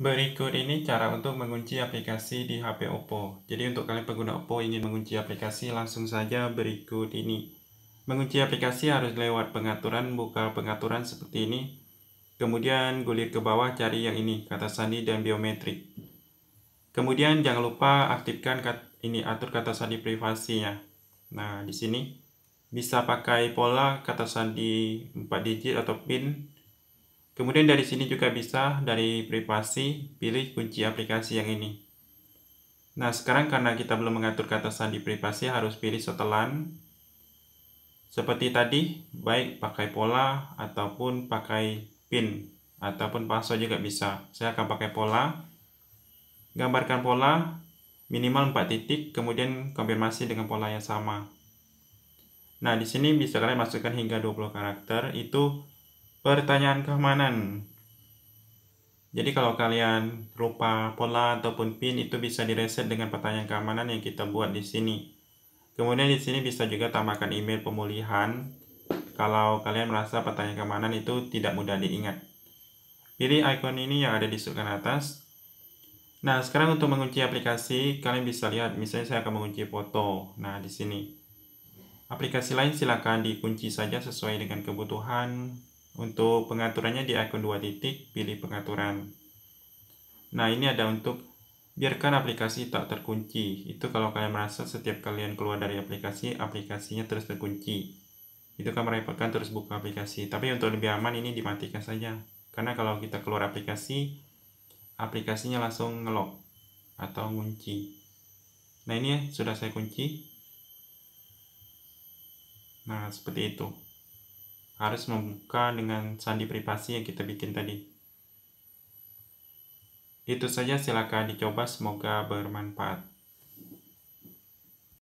Berikut ini cara untuk mengunci aplikasi di HP Oppo. Jadi untuk kalian pengguna Oppo ingin mengunci aplikasi langsung saja berikut ini. Mengunci aplikasi harus lewat pengaturan, buka pengaturan seperti ini. Kemudian gulir ke bawah cari yang ini, kata sandi dan biometrik. Kemudian jangan lupa aktifkan ini atur kata sandi privasinya. Nah, di sini bisa pakai pola kata sandi 4 digit atau PIN Kemudian dari sini juga bisa dari privasi pilih kunci aplikasi yang ini. Nah, sekarang karena kita belum mengatur kata sandi privasi harus pilih setelan. Seperti tadi, baik pakai pola ataupun pakai pin ataupun password juga bisa. Saya akan pakai pola. Gambarkan pola minimal 4 titik, kemudian konfirmasi dengan pola yang sama. Nah, di sini bisa kalian masukkan hingga 20 karakter. Itu Pertanyaan keamanan. Jadi kalau kalian lupa pola ataupun pin itu bisa direset dengan pertanyaan keamanan yang kita buat di sini. Kemudian di sini bisa juga tambahkan email pemulihan kalau kalian merasa pertanyaan keamanan itu tidak mudah diingat. Pilih ikon ini yang ada di sudut kanan atas. Nah, sekarang untuk mengunci aplikasi, kalian bisa lihat, misalnya saya akan mengunci foto. Nah, di sini. Aplikasi lain silakan dikunci saja sesuai dengan kebutuhan untuk pengaturannya di akun dua titik, pilih pengaturan. Nah, ini ada untuk biarkan aplikasi tak terkunci. Itu kalau kalian merasa setiap kalian keluar dari aplikasi, aplikasinya terus terkunci. Itu kan merepotkan terus buka aplikasi. Tapi untuk lebih aman ini dimatikan saja. Karena kalau kita keluar aplikasi, aplikasinya langsung ngelok atau ngunci. Nah ini ya, sudah saya kunci. Nah, seperti itu harus membuka dengan sandi privasi yang kita bikin tadi. Itu saja silakan dicoba semoga bermanfaat.